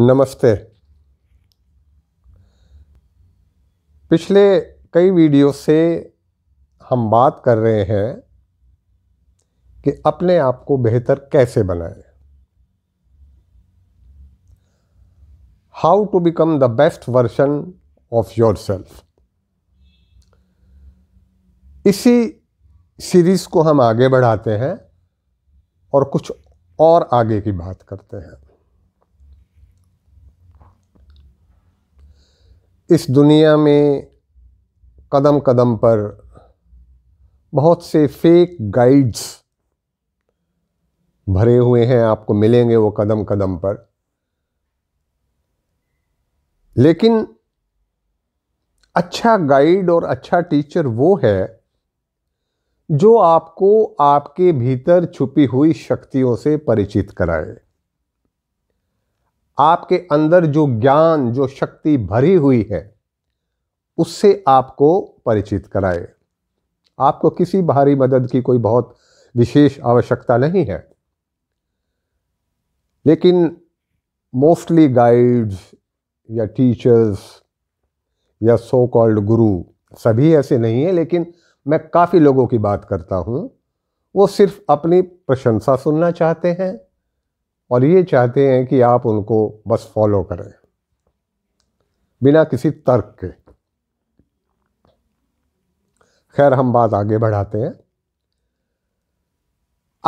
नमस्ते पिछले कई वीडियो से हम बात कर रहे हैं कि अपने आप को बेहतर कैसे बनाएं how to become the best version of yourself इसी सीरीज़ को हम आगे बढ़ाते हैं और कुछ और आगे की बात करते हैं इस दुनिया में कदम कदम पर बहुत से फेक गाइड्स भरे हुए हैं आपको मिलेंगे वो कदम कदम पर लेकिन अच्छा गाइड और अच्छा टीचर वो है जो आपको आपके भीतर छुपी हुई शक्तियों से परिचित कराए आपके अंदर जो ज्ञान जो शक्ति भरी हुई है उससे आपको परिचित कराए आपको किसी बाहरी मदद की कोई बहुत विशेष आवश्यकता नहीं है लेकिन मोस्टली गाइड्स या टीचर्स या सो कॉल्ड गुरु सभी ऐसे नहीं हैं लेकिन मैं काफ़ी लोगों की बात करता हूँ वो सिर्फ अपनी प्रशंसा सुनना चाहते हैं और ये चाहते हैं कि आप उनको बस फॉलो करें बिना किसी तर्क के खैर हम बात आगे बढ़ाते हैं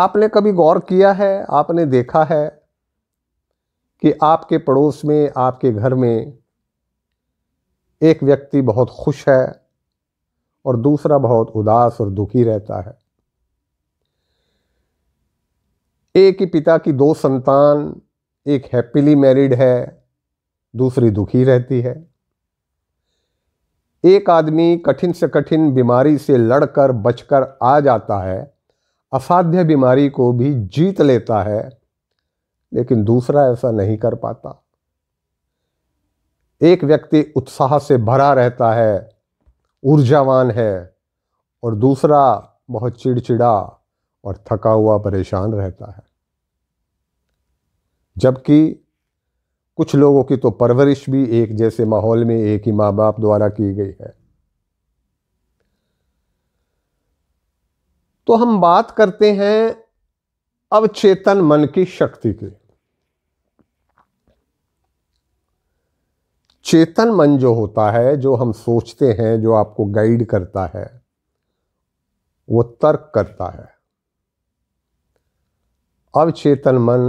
आपने कभी गौर किया है आपने देखा है कि आपके पड़ोस में आपके घर में एक व्यक्ति बहुत खुश है और दूसरा बहुत उदास और दुखी रहता है एक ही पिता की दो संतान एक हैप्पीली मैरिड है दूसरी दुखी रहती है एक आदमी कठिन से कठिन बीमारी से लड़कर बचकर आ जाता है असाध्य बीमारी को भी जीत लेता है लेकिन दूसरा ऐसा नहीं कर पाता एक व्यक्ति उत्साह से भरा रहता है ऊर्जावान है और दूसरा बहुत चिड़चिड़ा और थका हुआ परेशान रहता है जबकि कुछ लोगों की तो परवरिश भी एक जैसे माहौल में एक ही माँ बाप द्वारा की गई है तो हम बात करते हैं अवचेतन मन की शक्ति की चेतन मन जो होता है जो हम सोचते हैं जो आपको गाइड करता है वो तर्क करता है अवचेतन मन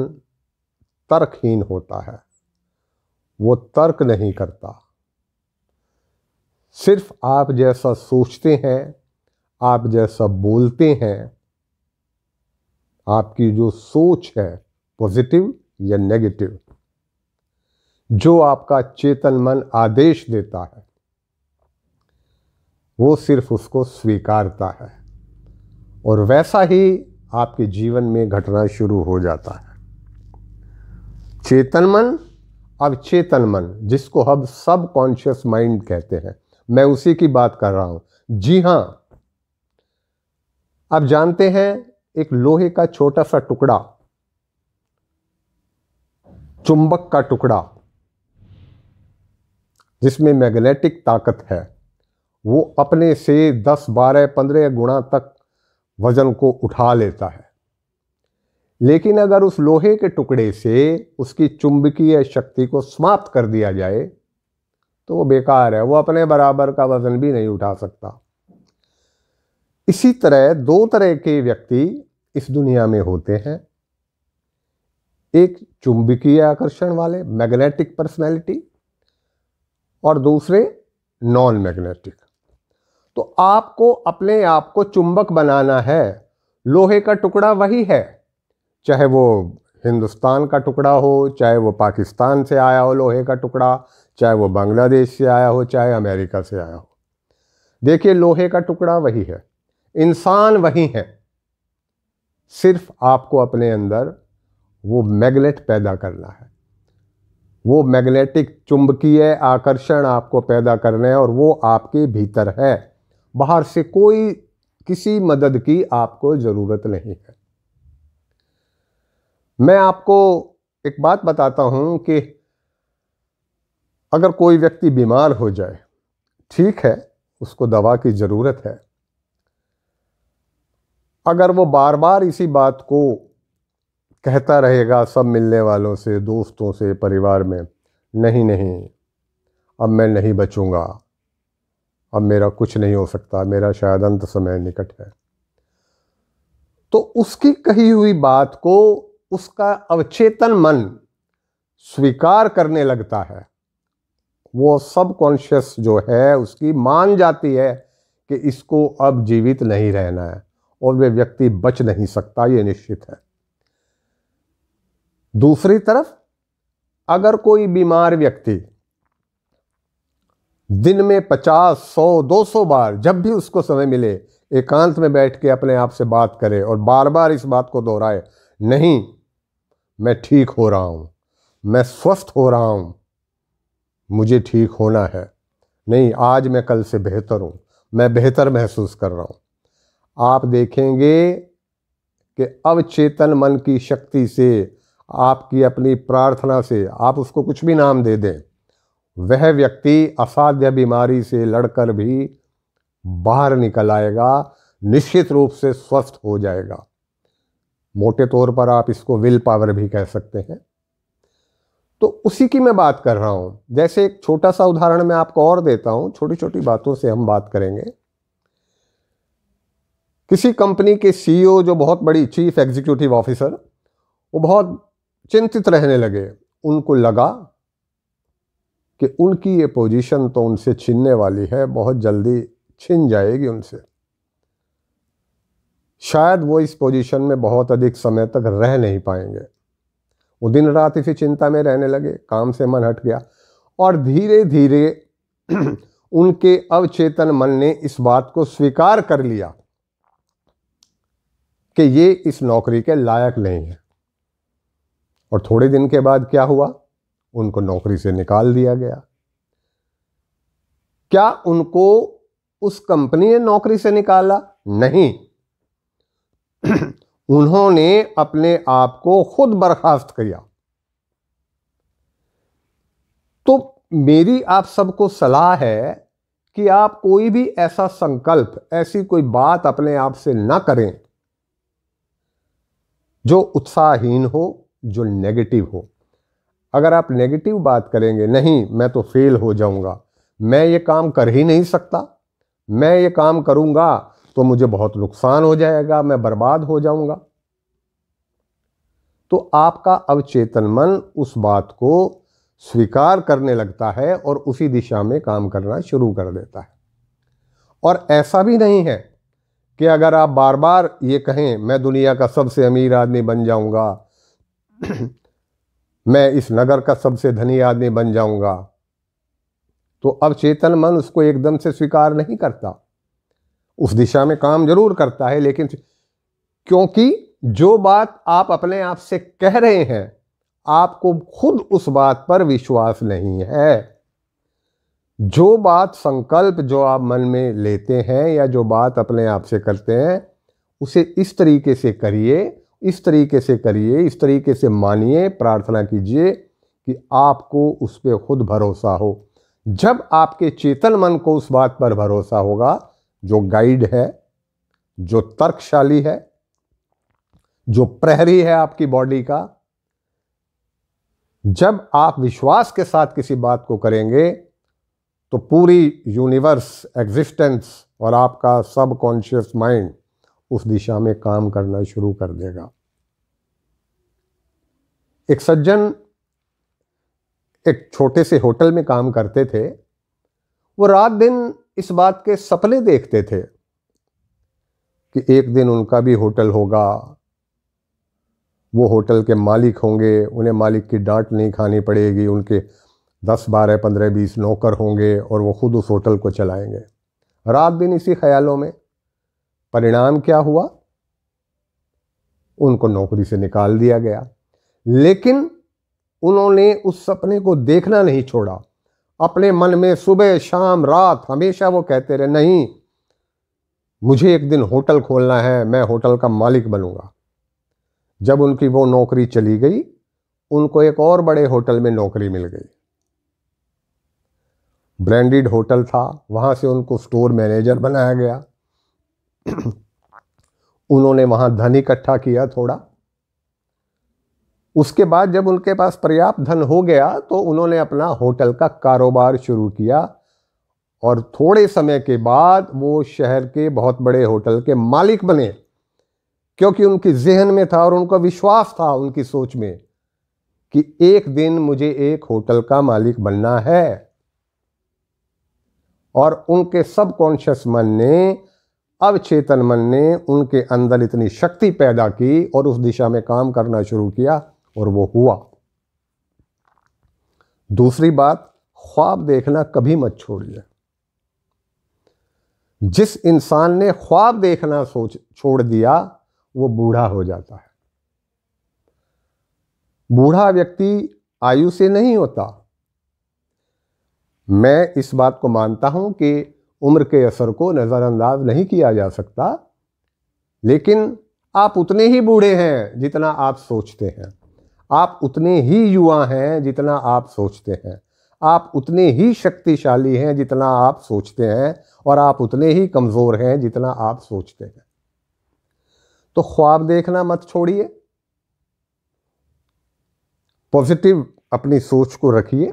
तर्कहीन होता है वो तर्क नहीं करता सिर्फ आप जैसा सोचते हैं आप जैसा बोलते हैं आपकी जो सोच है पॉजिटिव या नेगेटिव जो आपका चेतन मन आदेश देता है वो सिर्फ उसको स्वीकारता है और वैसा ही आपके जीवन में घटना शुरू हो जाता है चेतन मन अब चेतन मन जिसको हम सब कॉन्शियस माइंड कहते हैं मैं उसी की बात कर रहा हूं जी हां आप जानते हैं एक लोहे का छोटा सा टुकड़ा चुंबक का टुकड़ा जिसमें मैग्नेटिक ताकत है वो अपने से 10, 12, 15 गुणा तक वज़न को उठा लेता है लेकिन अगर उस लोहे के टुकड़े से उसकी चुंबकीय शक्ति को समाप्त कर दिया जाए तो वो बेकार है वो अपने बराबर का वजन भी नहीं उठा सकता इसी तरह दो तरह के व्यक्ति इस दुनिया में होते हैं एक चुंबकीय आकर्षण वाले मैग्नेटिक पर्सनैलिटी और दूसरे नॉन मैग्नेटिक तो आपको अपने आप को चुंबक बनाना है लोहे का टुकड़ा वही है चाहे वो हिंदुस्तान का टुकड़ा हो चाहे वो पाकिस्तान से आया हो लोहे का टुकड़ा चाहे वो बांग्लादेश से आया हो चाहे अमेरिका से आया हो देखिए लोहे का टुकड़ा वही है इंसान वही है सिर्फ आपको अपने अंदर वो मैग्नेट पैदा करना है वो मैग्नेटिक चुंबकीय आकर्षण आपको पैदा करना है और वो आपके भीतर है बाहर से कोई किसी मदद की आपको ज़रूरत नहीं है मैं आपको एक बात बताता हूँ कि अगर कोई व्यक्ति बीमार हो जाए ठीक है उसको दवा की ज़रूरत है अगर वो बार बार इसी बात को कहता रहेगा सब मिलने वालों से दोस्तों से परिवार में नहीं नहीं अब मैं नहीं बचूंगा अब मेरा कुछ नहीं हो सकता मेरा शायद अंत समय निकट है तो उसकी कही हुई बात को उसका अवचेतन मन स्वीकार करने लगता है वो सबकॉन्शियस जो है उसकी मान जाती है कि इसको अब जीवित नहीं रहना है और वे व्यक्ति बच नहीं सकता ये निश्चित है दूसरी तरफ अगर कोई बीमार व्यक्ति दिन में पचास सौ दो सौ बार जब भी उसको समय मिले एकांत में बैठ के अपने आप से बात करे और बार बार इस बात को दोहराए नहीं मैं ठीक हो रहा हूँ मैं स्वस्थ हो रहा हूँ मुझे ठीक होना है नहीं आज मैं कल से बेहतर हूँ मैं बेहतर महसूस कर रहा हूँ आप देखेंगे कि अवचेतन मन की शक्ति से आपकी अपनी प्रार्थना से आप उसको कुछ भी नाम दे दें वह व्यक्ति असाध्य बीमारी से लड़कर भी बाहर निकल आएगा निश्चित रूप से स्वस्थ हो जाएगा मोटे तौर पर आप इसको विल पावर भी कह सकते हैं तो उसी की मैं बात कर रहा हूँ जैसे एक छोटा सा उदाहरण मैं आपको और देता हूँ छोटी छोटी बातों से हम बात करेंगे किसी कंपनी के सीईओ e जो बहुत बड़ी चीफ एग्जीक्यूटिव ऑफिसर वो बहुत चिंतित रहने लगे उनको लगा कि उनकी ये पोजीशन तो उनसे छीनने वाली है बहुत जल्दी छिन जाएगी उनसे शायद वो इस पोजीशन में बहुत अधिक समय तक रह नहीं पाएंगे वो दिन रात इसी चिंता में रहने लगे काम से मन हट गया और धीरे धीरे उनके अवचेतन मन ने इस बात को स्वीकार कर लिया कि ये इस नौकरी के लायक नहीं है और थोड़े दिन के बाद क्या हुआ उनको नौकरी से निकाल दिया गया क्या उनको उस कंपनी ने नौकरी से निकाला नहीं उन्होंने अपने आप को खुद बर्खास्त किया तो मेरी आप सबको सलाह है कि आप कोई भी ऐसा संकल्प ऐसी कोई बात अपने आप से ना करें जो उत्साहहीन हो जो नेगेटिव हो अगर आप नेगेटिव बात करेंगे नहीं मैं तो फेल हो जाऊंगा मैं ये काम कर ही नहीं सकता मैं ये काम करूंगा तो मुझे बहुत नुकसान हो जाएगा मैं बर्बाद हो जाऊंगा तो आपका अवचेतन मन उस बात को स्वीकार करने लगता है और उसी दिशा में काम करना शुरू कर देता है और ऐसा भी नहीं है कि अगर आप बार बार ये कहें मैं दुनिया का सबसे अमीर आदमी बन जाऊंगा मैं इस नगर का सबसे धनी आदमी बन जाऊंगा तो अब चेतन मन उसको एकदम से स्वीकार नहीं करता उस दिशा में काम जरूर करता है लेकिन क्योंकि जो बात आप अपने आप से कह रहे हैं आपको खुद उस बात पर विश्वास नहीं है जो बात संकल्प जो आप मन में लेते हैं या जो बात अपने आप से करते हैं उसे इस तरीके से करिए इस तरीके से करिए इस तरीके से मानिए प्रार्थना कीजिए कि आपको उस पर खुद भरोसा हो जब आपके चेतन मन को उस बात पर भरोसा होगा जो गाइड है जो तर्कशाली है जो प्रहरी है आपकी बॉडी का जब आप विश्वास के साथ किसी बात को करेंगे तो पूरी यूनिवर्स एग्जिस्टेंस और आपका सबकॉन्शियस माइंड उस दिशा में काम करना शुरू कर देगा एक सज्जन एक छोटे से होटल में काम करते थे वो रात दिन इस बात के सपने देखते थे कि एक दिन उनका भी होटल होगा वो होटल के मालिक होंगे उन्हें मालिक की डांट नहीं खानी पड़ेगी उनके दस बारह पंद्रह बीस नौकर होंगे और वो ख़ुद उस होटल को चलाएंगे रात दिन इसी ख्यालों में परिणाम क्या हुआ उनको नौकरी से निकाल दिया गया लेकिन उन्होंने उस सपने को देखना नहीं छोड़ा अपने मन में सुबह शाम रात हमेशा वो कहते रहे नहीं मुझे एक दिन होटल खोलना है मैं होटल का मालिक बनूंगा जब उनकी वो नौकरी चली गई उनको एक और बड़े होटल में नौकरी मिल गई ब्रांडेड होटल था वहाँ से उनको स्टोर मैनेजर बनाया गया उन्होंने वहाँ धन इकट्ठा किया थोड़ा उसके बाद जब उनके पास पर्याप्त धन हो गया तो उन्होंने अपना होटल का कारोबार शुरू किया और थोड़े समय के बाद वो शहर के बहुत बड़े होटल के मालिक बने क्योंकि उनकी जहन में था और उनका विश्वास था उनकी सोच में कि एक दिन मुझे एक होटल का मालिक बनना है और उनके सबकॉन्शियस मन ने अवचेतन मन ने उनके अंदर इतनी शक्ति पैदा की और उस दिशा में काम करना शुरू किया और वो हुआ दूसरी बात ख्वाब देखना कभी मत छोड़िए जिस इंसान ने ख्वाब देखना सोच छोड़ दिया वो बूढ़ा हो जाता है बूढ़ा व्यक्ति आयु से नहीं होता मैं इस बात को मानता हूं कि उम्र के असर को नज़रअंदाज नहीं किया जा सकता लेकिन आप उतने ही बूढ़े हैं जितना आप सोचते हैं आप उतने ही युवा हैं जितना आप सोचते हैं आप उतने ही शक्तिशाली हैं जितना आप सोचते हैं और आप उतने ही कमज़ोर हैं जितना आप सोचते हैं तो ख्वाब देखना मत छोड़िए पॉजिटिव अपनी सोच को रखिए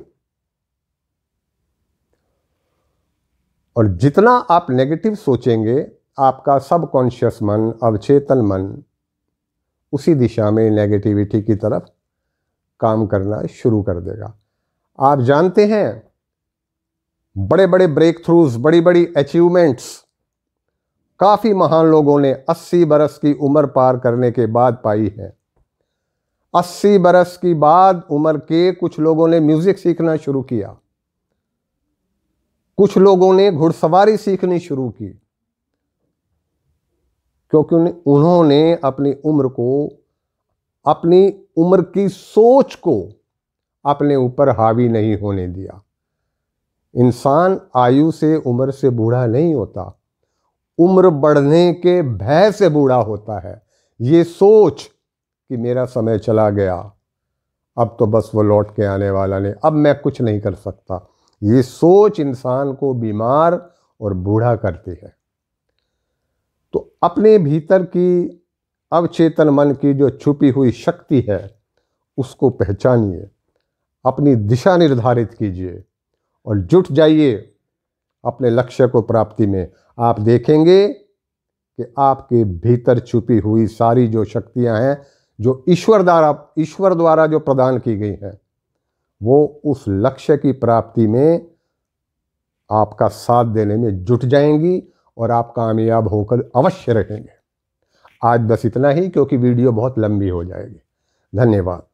और जितना आप नेगेटिव सोचेंगे आपका सबकॉन्शियस मन अवचेतन मन उसी दिशा में नेगेटिविटी की तरफ काम करना शुरू कर देगा आप जानते हैं बड़े बड़े ब्रेक थ्रूज बड़ी बड़ी अचीवमेंट्स काफ़ी महान लोगों ने 80 बरस की उम्र पार करने के बाद पाई है 80 बरस की बाद उम्र के कुछ लोगों ने म्यूज़िक सीखना शुरू किया कुछ लोगों ने घुड़सवारी सीखनी शुरू की क्योंकि उन्होंने अपनी उम्र को अपनी उम्र की सोच को अपने ऊपर हावी नहीं होने दिया इंसान आयु से उम्र से बूढ़ा नहीं होता उम्र बढ़ने के भय से बूढ़ा होता है ये सोच कि मेरा समय चला गया अब तो बस वो लौट के आने वाला नहीं अब मैं कुछ नहीं कर सकता ये सोच इंसान को बीमार और बूढ़ा करती है तो अपने भीतर की अवचेतन मन की जो छुपी हुई शक्ति है उसको पहचानिए अपनी दिशा निर्धारित कीजिए और जुट जाइए अपने लक्ष्य को प्राप्ति में आप देखेंगे कि आपके भीतर छुपी हुई सारी जो शक्तियां हैं जो ईश्वर द्वारा ईश्वर द्वारा जो प्रदान की गई हैं वो उस लक्ष्य की प्राप्ति में आपका साथ देने में जुट जाएंगी और आप कामयाब होकर अवश्य रहेंगे आज बस इतना ही क्योंकि वीडियो बहुत लंबी हो जाएगी धन्यवाद